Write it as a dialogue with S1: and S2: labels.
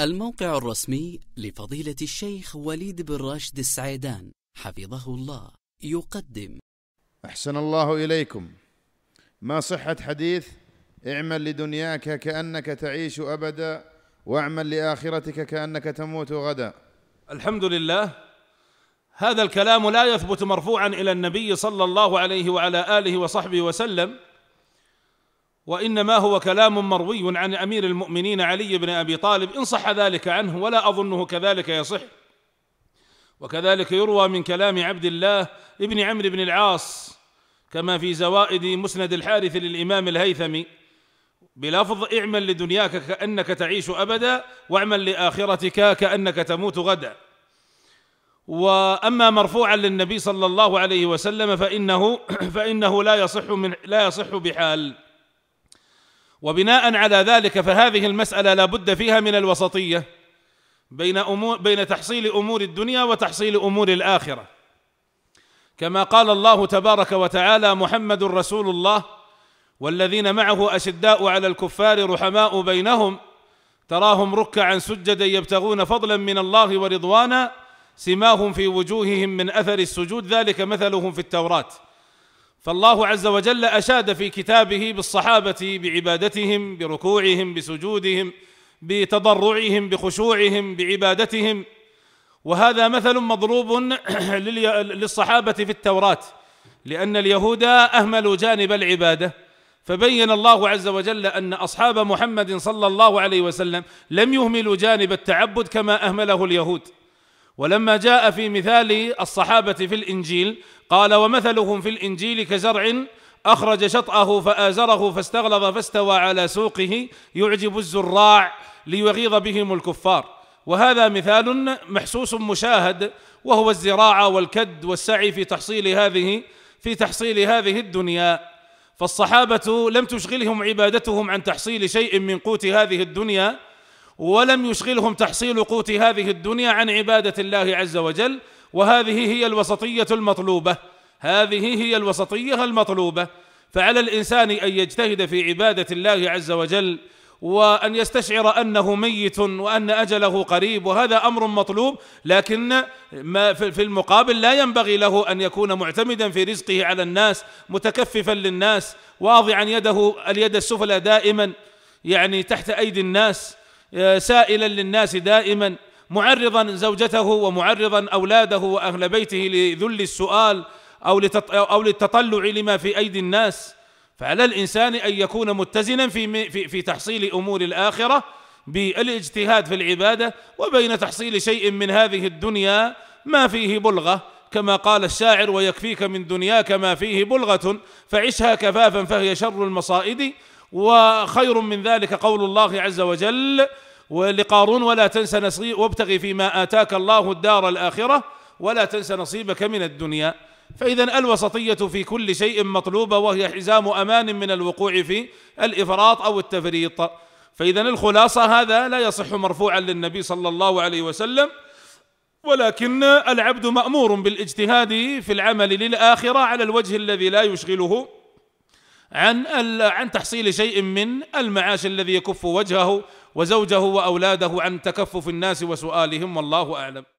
S1: الموقع الرسمي لفضيلة الشيخ وليد بن راشد السعيدان حفظه الله يقدم أحسن الله إليكم ما صحة حديث اعمل لدنياك كأنك تعيش أبدا واعمل لآخرتك كأنك تموت غدا الحمد لله هذا الكلام لا يثبت مرفوعا إلى النبي صلى الله عليه وعلى آله وصحبه وسلم وانما هو كلام مروي عن امير المؤمنين علي بن ابي طالب ان صح ذلك عنه ولا اظنه كذلك يصح وكذلك يروى من كلام عبد الله ابن عمرو بن العاص كما في زوائد مسند الحارث للامام الهيثمي بلفظ اعمل لدنياك كانك تعيش ابدا واعمل لاخرتك كانك تموت غدا واما مرفوعا للنبي صلى الله عليه وسلم فانه فانه لا يصح من لا يصح بحال وبناء على ذلك فهذه المسألة لا بد فيها من الوسطية بين أمور بين تحصيل أمور الدنيا وتحصيل أمور الآخرة كما قال الله تبارك وتعالى محمد رسول الله والذين معه أشداء على الكفار رحماء بينهم تراهم ركعا سجدا يبتغون فضلا من الله ورضوانا سماهم في وجوههم من أثر السجود ذلك مثلهم في التوراة فالله عز وجل أشاد في كتابه بالصحابة بعبادتهم بركوعهم بسجودهم بتضرعهم بخشوعهم بعبادتهم وهذا مثل مضروب للصحابة في التوراة لأن اليهود أهملوا جانب العبادة فبين الله عز وجل أن أصحاب محمد صلى الله عليه وسلم لم يهملوا جانب التعبد كما أهمله اليهود ولما جاء في مثال الصحابة في الإنجيل قال ومثلهم في الإنجيل كزرع أخرج شطأه فآزره فاستغلظ فاستوى على سوقه يعجب الزراع ليغيظ بهم الكفار وهذا مثال محسوس مشاهد وهو الزراعة والكد والسعي في تحصيل هذه في تحصيل هذه الدنيا فالصحابة لم تشغلهم عبادتهم عن تحصيل شيء من قوت هذه الدنيا ولم يشغلهم تحصيل قوت هذه الدنيا عن عبادة الله عز وجل وهذه هي الوسطية المطلوبة هذه هي الوسطية المطلوبة فعلى الإنسان أن يجتهد في عبادة الله عز وجل وأن يستشعر أنه ميت وأن أجله قريب وهذا أمر مطلوب لكن ما في المقابل لا ينبغي له أن يكون معتمدا في رزقه على الناس متكففا للناس واضعا يده اليد السفلى دائما يعني تحت أيدي الناس آه، سائلا للناس دائما معرضا زوجته ومعرضا أولاده وأهل بيته لذل السؤال أو, أو للتطلع لما في أيدي الناس فعلى الإنسان أن يكون متزنا في, في, في تحصيل أمور الآخرة بالاجتهاد في العبادة وبين تحصيل شيء من هذه الدنيا ما فيه بلغة كما قال الشاعر ويكفيك من دنياك ما فيه بلغة فعشها كفافا فهي شر المصائد وخير من ذلك قول الله عز وجل ولقارون ولا تنس نصيب وابتغي فيما آتاك الله الدار الآخرة ولا تنس نصيبك من الدنيا فإذا الوسطية في كل شيء مطلوبة وهي حزام أمان من الوقوع في الإفراط أو التفريط فإذا الخلاصة هذا لا يصح مرفوعا للنبي صلى الله عليه وسلم ولكن العبد مأمور بالاجتهاد في العمل للآخرة على الوجه الذي لا يشغله عن عن تحصيل شيء من المعاش الذي يكف وجهه وزوجه واولاده عن تكفف الناس وسؤالهم والله اعلم